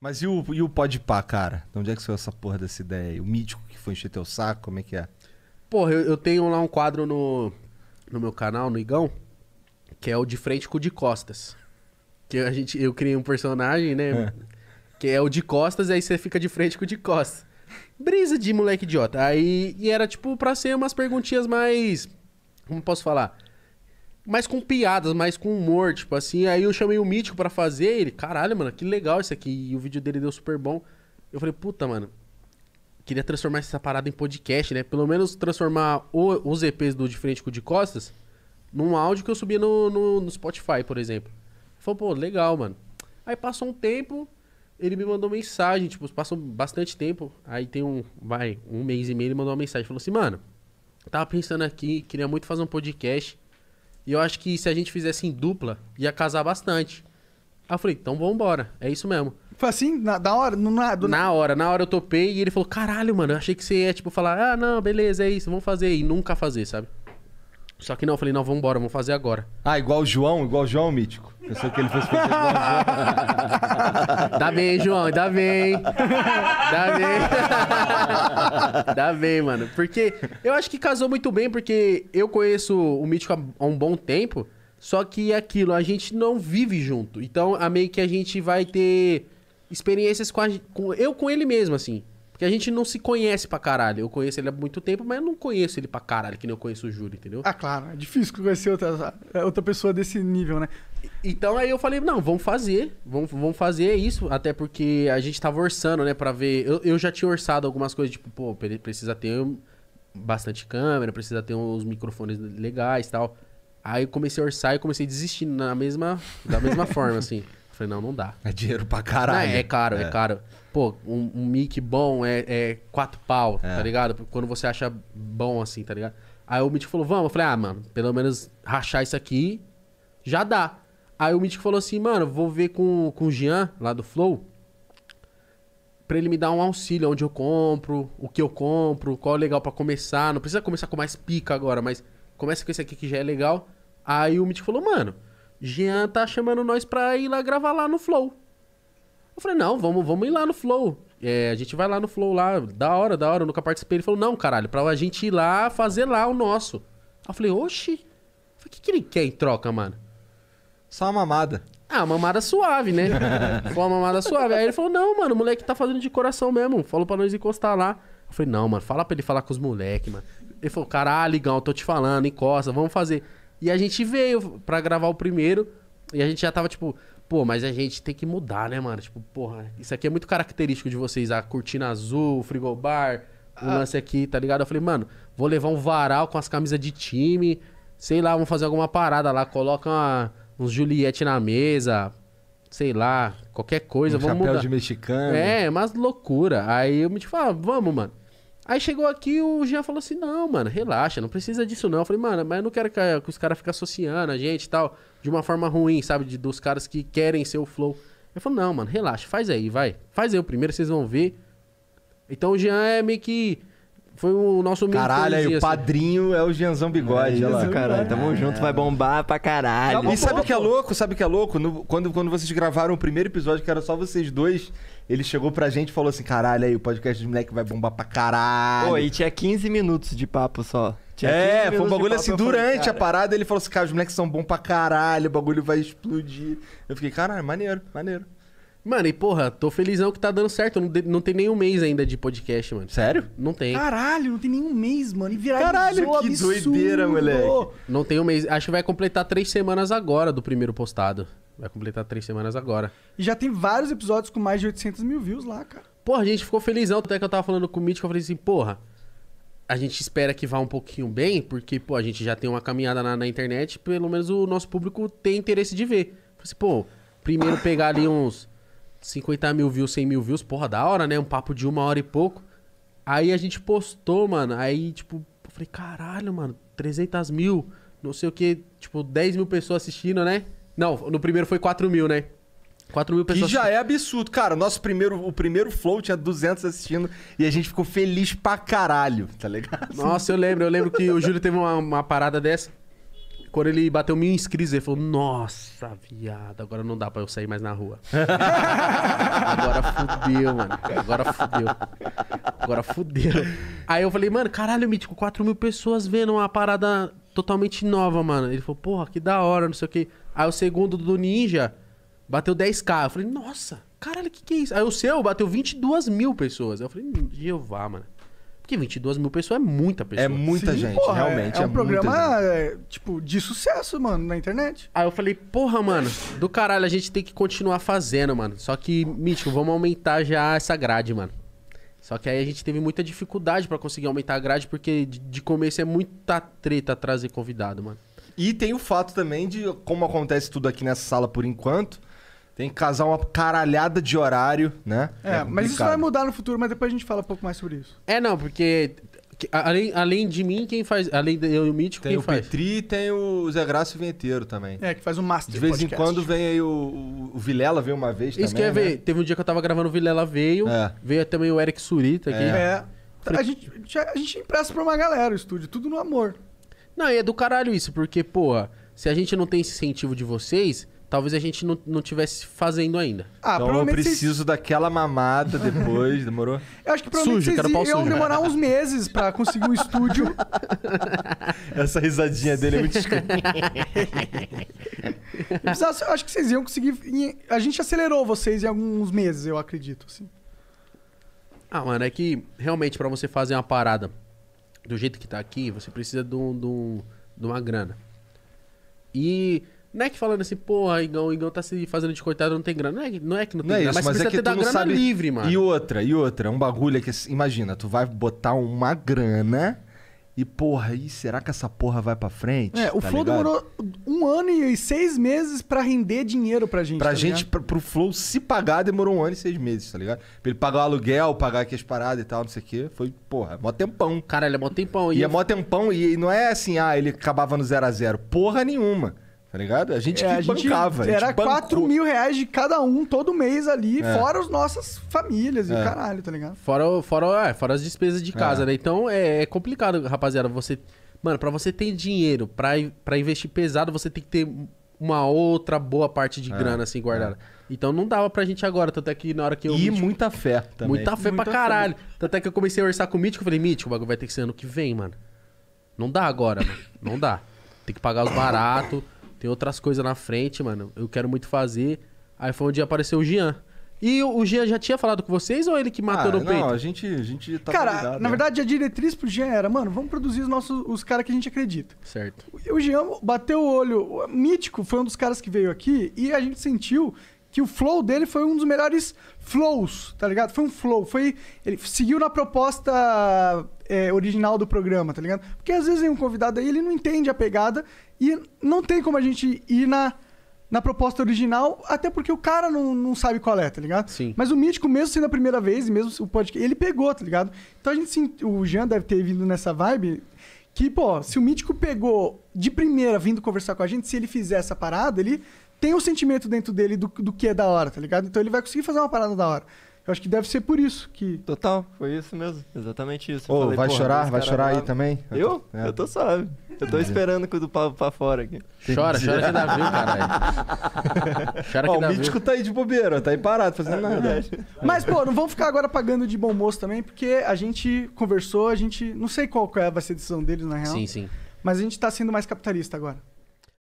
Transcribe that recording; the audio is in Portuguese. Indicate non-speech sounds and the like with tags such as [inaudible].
Mas e o, e o Podpah, cara? De onde é que saiu essa porra dessa ideia aí? O mítico que foi encher teu saco, como é que é? Porra, eu, eu tenho lá um quadro no, no meu canal, no Igão, que é o de frente com o de costas. Que a gente, eu criei um personagem, né? É. que é o de costas, e aí você fica de frente com o de costas. Brisa de moleque idiota. Aí, e era tipo pra ser umas perguntinhas mais. Como posso falar? mais com piadas, mais com humor, tipo assim. Aí eu chamei o Mítico para fazer, ele, caralho, mano, que legal isso aqui. E o vídeo dele deu super bom. Eu falei, puta, mano, queria transformar essa parada em podcast, né? Pelo menos transformar o, os EPs do De Frente com o de Costas num áudio que eu subia no, no, no Spotify, por exemplo. Falei, pô, legal, mano. Aí passou um tempo, ele me mandou mensagem, tipo, passou bastante tempo. Aí tem um, vai, um mês e meio, ele mandou uma mensagem. Falou assim, mano, tava pensando aqui, queria muito fazer um podcast. E eu acho que se a gente fizesse em dupla, ia casar bastante. Aí eu falei, então vambora. É isso mesmo. Foi assim, na, da hora? No, na, do... na hora, na hora eu topei e ele falou, caralho, mano, eu achei que você ia, tipo, falar, ah, não, beleza, é isso, vamos fazer. E nunca fazer, sabe? Só que não, eu falei, não, vamos embora, vamos fazer agora. Ah, igual o João, igual o João Mítico. Pensou que ele fez igual o João. Dá bem, João, dá bem. Dá bem. [laughs] dá bem, mano. Porque eu acho que casou muito bem, porque eu conheço o Mítico há um bom tempo, só que é aquilo, a gente não vive junto. Então, a meio que a gente vai ter experiências com, a, com eu com ele mesmo, assim. Porque a gente não se conhece pra caralho. Eu conheço ele há muito tempo, mas eu não conheço ele pra caralho, que nem eu conheço o Júlio, entendeu? Ah, claro. É difícil conhecer outra, é outra pessoa desse nível, né? Então aí eu falei, não, vamos fazer. Vamos, vamos fazer isso. Até porque a gente tava orçando, né? Pra ver. Eu, eu já tinha orçado algumas coisas, tipo, pô, precisa ter bastante câmera, precisa ter uns microfones legais e tal. Aí comecei a orçar e comecei a desistir na mesma, da mesma [laughs] forma, assim. Falei, não, não dá. É dinheiro pra caralho. Não, é caro, é, é caro. Pô, um, um, mic bom é, é quatro pau, é. tá ligado? Quando você acha bom assim, tá ligado? Aí o Mitch falou, vamos. Eu falei, ah, mano, pelo menos rachar isso aqui já dá. Aí o Mitch falou assim, mano, vou ver com, com o Jean, lá do Flow, pra ele me dar um auxílio, onde eu compro, o que eu compro, qual é legal para começar. Não precisa começar com mais pica agora, mas começa com esse aqui que já é legal. Aí o Mitch falou, mano, Jean tá chamando nós pra ir lá gravar lá no Flow. Eu falei, não, vamos, vamos ir lá no Flow. É, a gente vai lá no Flow lá, da hora, da hora, eu nunca participei. Ele falou, não, caralho, pra a gente ir lá fazer lá o nosso. eu falei, oxi, o que, que ele quer em troca, mano? Só uma mamada. Ah, mamada suave, né? Foi [laughs] uma mamada suave. Aí ele falou, não, mano, o moleque tá fazendo de coração mesmo. Falou pra nós encostar lá. Eu falei, não, mano, fala pra ele falar com os moleques, mano. Ele falou, caralho, Ligão, tô te falando, encosta, vamos fazer. E a gente veio pra gravar o primeiro. E a gente já tava tipo, pô, mas a gente tem que mudar, né, mano? Tipo, porra, isso aqui é muito característico de vocês. A cortina azul, o frigobar, o ah. lance aqui, tá ligado? Eu falei, mano, vou levar um varal com as camisas de time. Sei lá, vamos fazer alguma parada lá. Coloca uma, uns Juliette na mesa. Sei lá, qualquer coisa. Um vamos chapéu mudar. de mexicano. É, é mas loucura. Aí eu me tipo, ah, vamos, mano. Aí chegou aqui o Jean falou assim: não, mano, relaxa, não precisa disso não. Eu falei, mano, mas eu não quero que, que os caras fiquem associando a gente e tal, de uma forma ruim, sabe? De, dos caras que querem ser o flow. Eu falou, não, mano, relaxa, faz aí, vai. Faz aí o primeiro, vocês vão ver. Então o Jean é meio que foi o nosso Caralho, aí, o assim. padrinho é o Gianzão Bigode. É, lá. Caralho, tamo junto, vai bombar pra caralho. e sabe o que é louco? Sabe o que é louco? No, quando, quando vocês gravaram o primeiro episódio, que era só vocês dois, ele chegou pra gente e falou assim: caralho, aí o podcast do moleque vai bombar pra caralho. Pô, e tinha 15 minutos de papo só. Tinha é, foi um bagulho assim, durante falei, a parada ele falou assim: cara, os moleques são bons pra caralho, o bagulho vai explodir. Eu fiquei, caralho, maneiro, maneiro. Mano, e porra, tô felizão que tá dando certo. Não, de, não tem nenhum mês ainda de podcast, mano. Sério? Não tem. Caralho, não tem nenhum mês, mano. E viralizou Caralho, é que absurdo. doideira, moleque. Não tem um mês. Acho que vai completar três semanas agora do primeiro postado. Vai completar três semanas agora. E já tem vários episódios com mais de 800 mil views lá, cara. Porra, a gente ficou felizão. Até que eu tava falando com o Mítico, eu falei assim, porra, a gente espera que vá um pouquinho bem, porque, pô, a gente já tem uma caminhada na, na internet, pelo menos o nosso público tem interesse de ver. Falei assim, pô, primeiro pegar ali uns... 50 mil views, 100 mil views, porra, da hora, né? Um papo de uma hora e pouco. Aí a gente postou, mano. Aí, tipo, eu falei, caralho, mano, 300 mil, não sei o que, tipo, 10 mil pessoas assistindo, né? Não, no primeiro foi 4 mil, né? 4 mil pessoas. Que já assistindo. é absurdo. Cara, o nosso primeiro, o primeiro flow tinha 200 assistindo e a gente ficou feliz pra caralho, tá ligado? Nossa, eu lembro. Eu lembro que o Júlio teve uma, uma parada dessa. Quando ele bateu mil inscritos, ele falou: Nossa, viado, agora não dá pra eu sair mais na rua. [laughs] agora fudeu, mano. Agora fudeu. Agora fudeu. Aí eu falei: Mano, caralho, mítico, 4 mil pessoas vendo uma parada totalmente nova, mano. Ele falou: Porra, que da hora, não sei o quê. Aí o segundo do Ninja bateu 10k. Eu falei: Nossa, caralho, que que é isso? Aí o seu bateu 22 mil pessoas. Eu falei: hum, Jeová, mano. Porque 22 mil pessoas é muita é pessoa. É muita Sim, gente, porra, é realmente. É, é, é um programa, tipo, de sucesso, mano, na internet. Aí eu falei, porra, mano, do caralho, a gente tem que continuar fazendo, mano. Só que, Mítico, vamos aumentar já essa grade, mano. Só que aí a gente teve muita dificuldade para conseguir aumentar a grade, porque de, de começo é muita treta trazer convidado, mano. E tem o fato também de, como acontece tudo aqui nessa sala por enquanto, tem que casar uma caralhada de horário, né? É, é mas isso vai mudar no futuro, mas depois a gente fala um pouco mais sobre isso. É, não, porque além, além de mim, quem faz. Além de eu e o Mítico, tem quem o faz? Petri tem o Zé Graça Vinheteiro também. É, que faz um master. De vez podcast. em quando vem aí o, o Vilela, veio uma vez Isso também. Isso que Ver. Né? teve um dia que eu tava gravando o Vilela veio. É. Veio também o Eric Surita aqui. É. é. A, gente, a gente empresta pra uma galera o estúdio, tudo no amor. Não, e é do caralho isso, porque, porra, se a gente não tem esse incentivo de vocês, talvez a gente não, não tivesse fazendo ainda. Ah, então eu preciso vocês... daquela mamada depois, demorou? [laughs] Eu acho que provavelmente sujo, vocês iam demorar uns meses pra conseguir um estúdio. [laughs] Essa risadinha dele é muito escrota. acho que vocês iam conseguir... A gente acelerou vocês em alguns meses, eu acredito, assim. Ah, mano, é que realmente para você fazer uma parada do jeito que tá aqui, você precisa de, um, de, um, de uma grana. E não é que falando assim, porra, Igão, Igão tá se fazendo de coitado, não tem grana. Não é, não é que não, não tem é grana, isso, mas, mas é que tu grana sabe... livre, mano. E outra, e outra, um bagulho é que, assim, imagina, tu vai botar uma grana e, porra, e será que essa porra vai pra frente? É, o tá Flow demorou um ano e seis meses para render dinheiro pra gente. Pra tá gente, pra, pro Flow se pagar, demorou um ano e seis meses, tá ligado? Pra ele pagar o aluguel, pagar aqui as paradas e tal, não sei o quê. Foi, porra, mó tempão. Caralho, é mó tempão. E, e é mó tempão, e não é assim, ah, ele acabava no zero a Zero porra nenhuma. Tá ligado? A gente é, a gente bancava. Era a gente 4 mil reais de cada um todo mês ali, é. fora as nossas famílias é. e caralho, tá ligado? Fora, fora, é, fora as despesas de é. casa, né? Então é, é, complicado, rapaziada. Você. Mano, pra você ter dinheiro pra, pra investir pesado, você tem que ter uma outra boa parte de é, grana assim guardada. Então não dava pra gente agora, tanto é que na hora que eu. E Mítico, muita fé também. Muita fé muita pra caralho. Fé. Tanto é que eu comecei a orçar com o Mítico, eu falei, Mítico, o bagulho vai ter que ser ano que vem, mano. Não dá agora, mano. Não dá. Tem que pagar os baratos. Tem outras coisas na frente, mano. Eu quero muito fazer. Aí foi onde apareceu o Jean. E o Jean já tinha falado com vocês ou ele que matou ah, no não, peito? Não, a gente, a gente tá Cara, ligado, na né? verdade a diretriz pro Jean era, mano, vamos produzir os nossos os caras que a gente acredita. Certo. O Jean bateu o olho, o Mítico foi um dos caras que veio aqui e a gente sentiu que o flow dele foi um dos melhores flows, tá ligado? Foi um flow, foi ele seguiu na proposta é, original do programa, tá ligado? Porque às vezes um convidado aí ele não entende a pegada e não tem como a gente ir na na proposta original, até porque o cara não, não sabe qual é, tá ligado? Sim. Mas o Mítico, mesmo sendo a primeira vez, mesmo o podcast, ele pegou, tá ligado? Então a gente sim, o Jean deve ter vindo nessa vibe que, pô, se o Mítico pegou de primeira vindo conversar com a gente, se ele fizer essa parada, ele tem um sentimento dentro dele do, do que é da hora, tá ligado? Então ele vai conseguir fazer uma parada da hora. Eu acho que deve ser por isso que. Total, foi isso mesmo. Exatamente isso. Ô, vai chorar, vai chorar aí também? Eu? Eu tô, é. eu tô suave. Eu tô esperando com o do Pablo pra fora aqui. Chora, chora que dá viu, caralho. [laughs] chora que oh, dá O mítico viu. tá aí de bobeira, tá aí parado, fazendo é, nada. Mas, pô, não vamos ficar agora pagando de bom moço também, porque a gente conversou, a gente. Não sei qual é vai ser a decisão deles, na real. Sim, sim. Mas a gente tá sendo mais capitalista agora.